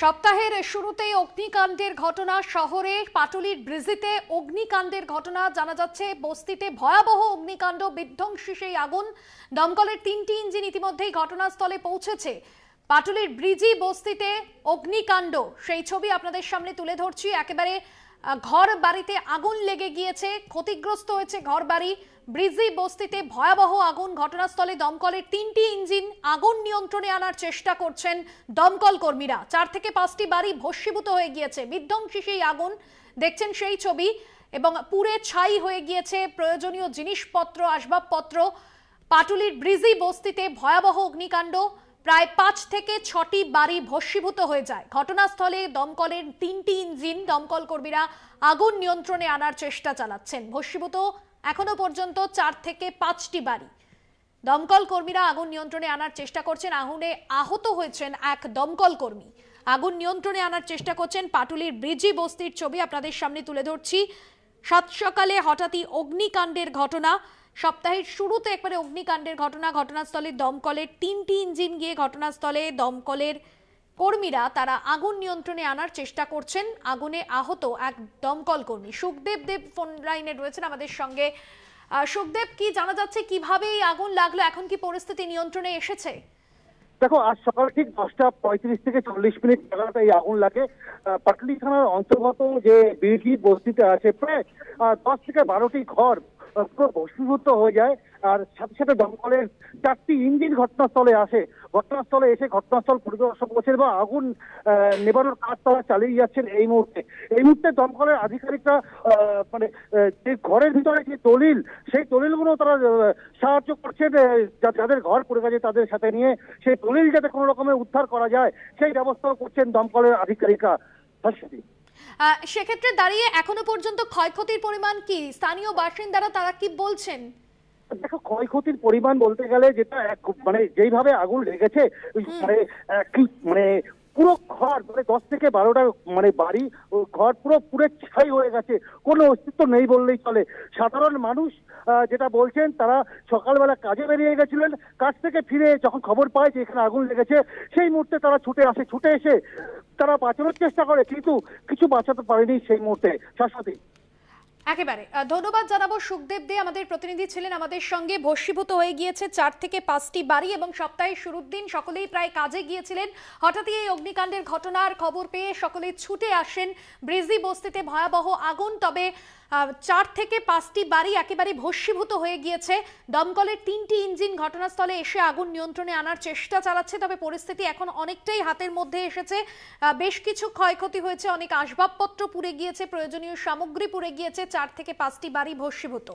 সপ্তাহের শুরুতেই অগ্নিকাণ্ডের ঘটনা শহরে পাটুলির ব্রিজিতে অগ্নিকাণ্ডের ঘটনা জানা যাচ্ছে বস্তিতে ভয়াবহ অগ্নিকাণ্ড বিধ্বংসী সেই আগুন দমকলের তিনটি ইঞ্জিন ইতিমধ্যেই ঘটনাস্থলে পৌঁছেছে পাটুলির ব্রিজি বস্তিতে অগ্নিকাণ্ড সেই ছবি আপনাদের সামনে তুলে ধরছি একেবারে ঘর বাড়িতে আগুন লেগে গিয়েছে ক্ষতিগ্রস্ত হয়েছে ঘর বাড়ি ব্রিজি বস্তিতে ভয়াবহ আগুন ঘটনাস্থলে দমকলের তিনটি ইঞ্জিন আগুন নিয়ন্ত্রণে আনার চেষ্টা করছেন দমকল কর্মীরা চার থেকে পাঁচটি বাড়ি ভস্মীভূত হয়ে গিয়েছে বিধ্বংসী সেই আগুন দেখছেন সেই ছবি এবং পুরে ছাই হয়ে গিয়েছে প্রয়োজনীয় জিনিসপত্র আসবাবপত্র পাটুলির ব্রিজি বস্তিতে ভয়াবহ অগ্নিকাণ্ড প্রায় পাঁচ থেকে ছটি বাড়ি ভস্মীভূত হয়ে যায় ঘটনাস্থলে দমকলের তিনটি ইঞ্জিন দমকল কর্মীরা আগুন নিয়ন্ত্রণে আনার চেষ্টা চালাচ্ছেন ভস্মীভূত এখনো পর্যন্ত চার থেকে পাঁচটি বাড়ি দমকল কর্মীরা আগুন নিয়ন্ত্রণে আনার চেষ্টা করছেন আগুনে আহত হয়েছেন এক দমকল কর্মী আগুন নিয়ন্ত্রণে আনার চেষ্টা করছেন পাটুলির ব্রিজি বস্তির ছবি আপনাদের সামনে তুলে ধরছি সাত সকালে হঠাৎই অগ্নিকাণ্ডের ঘটনা সপ্তাহের শুরুতে একবারে অগ্নিকাণ্ডের ঘটনা ঘটনাস্থলে দমকলের তিনটি ইঞ্জিন গিয়ে ঘটনাস্থলে দমকলের কর্মীরা তারা আগুন নিয়ন্ত্রণে আনার চেষ্টা করছেন আগুনে আহত এক দমকল কর্মী সুখদেব দেব ফোন লাইনে রয়েছেন আমাদের সঙ্গে সুখদেব কি জানা যাচ্ছে কিভাবে এই আগুন লাগলো এখন কি পরিস্থিতি নিয়ন্ত্রণে এসেছে দেখো আজ সকাল ঠিক দশটা পঁয়ত্রিশ থেকে চল্লিশ মিনিট নাগাদ এই আগুন লাগে পাটলি থানার অন্তর্গত যে বিড়ি বস্তিতে আছে প্রায় দশ থেকে বারোটি ঘর প্রকোপ হয়ে যায় আর সাথে সাথে দমকলের চারটি ইঞ্জিন ঘটনাস্থলে আসে ঘটনাস্থলে এসে ঘটনাস্থল পরিদর্শন করছেন বা আগুন নেবানোর কাজ তারা চালিয়ে যাচ্ছেন এই মুহূর্তে এই মুহূর্তে দমকলের আধিকারিকরা মানে যে ঘরের ভিতরে যে দলিল সেই দলিলগুলো তারা সাহায্য করছেন যাদের ঘর পড়ে গেছে তাদের সাথে নিয়ে সেই দলিল যাতে কোনো রকমের উদ্ধার করা যায় সেই ব্যবস্থাও করছেন দমকলের আধিকারিকরা সেক্ষেত্রে দাঁড়িয়ে এখনো পর্যন্ত ক্ষয়ক্ষতির পরিমাণ কি স্থানীয় বাসিন্দারা তারা কি বলছেন দেখো ক্ষয়ক্ষতির পরিমাণ বলতে গেলে যেটা মানে যেইভাবে আগুন লেগেছে মানে কি মানে পুরো ঘর মানে দশ থেকে বারোটা মানে বাড়ি ঘর পুরো পুরে ছাই হয়ে গেছে কোনো অস্তিত্ব নেই বললেই চলে সাধারণ মানুষ যেটা বলছেন তারা সকালবেলা কাজে বেরিয়ে গেছিলেন কাজ থেকে ফিরে যখন খবর পায় যে এখানে আগুন লেগেছে সেই মুহূর্তে তারা ছুটে আসে ছুটে এসে তারা বাঁচানোর চেষ্টা করে কিন্তু কিছু বাঁচাতে পারেনি সেই মুহূর্তে শাশ্বতী একেবারে ধন্যবাদ জানাবো সুখদেব দে আমাদের প্রতিনিধি ছিলেন আমাদের সঙ্গে ভস্মীভূত হয়ে গিয়েছে চার থেকে পাঁচটি বাড়ি এবং সপ্তাহের শুরুর দিন সকলেই প্রায় কাজে গিয়েছিলেন হঠাৎই এই অগ্নিকাণ্ডের ঘটনার খবর পেয়ে সকলে ছুটে আসেন ব্রিজি বস্তিতে ভয়াবহ আগুন তবে চার থেকে পাঁচটি বাড়ি একেবারে ভস্মীভূত হয়ে গিয়েছে দমকলের তিনটি ইঞ্জিন ঘটনাস্থলে এসে আগুন নিয়ন্ত্রণে আনার চেষ্টা চালাচ্ছে তবে পরিস্থিতি এখন অনেকটাই হাতের মধ্যে এসেছে বেশ কিছু ক্ষয়ক্ষতি হয়েছে অনেক আসবাবপত্র পুড়ে গিয়েছে প্রয়োজনীয় সামগ্রী পুড়ে গিয়েছে চার থেকে পাঁচটি বাড়ি ভস্মীভূত